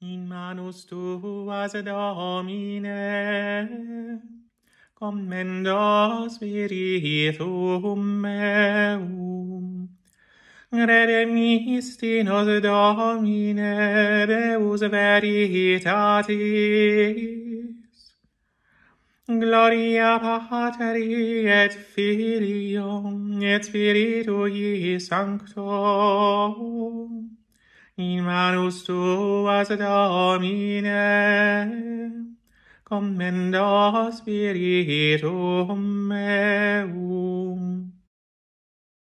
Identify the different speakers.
Speaker 1: in manus tuas domine commendos spiritum meum grede misti nos domine deus veritatis gloria patri et filium et spiritui sancto In manus tuas, Domine, commendo spiritum meum.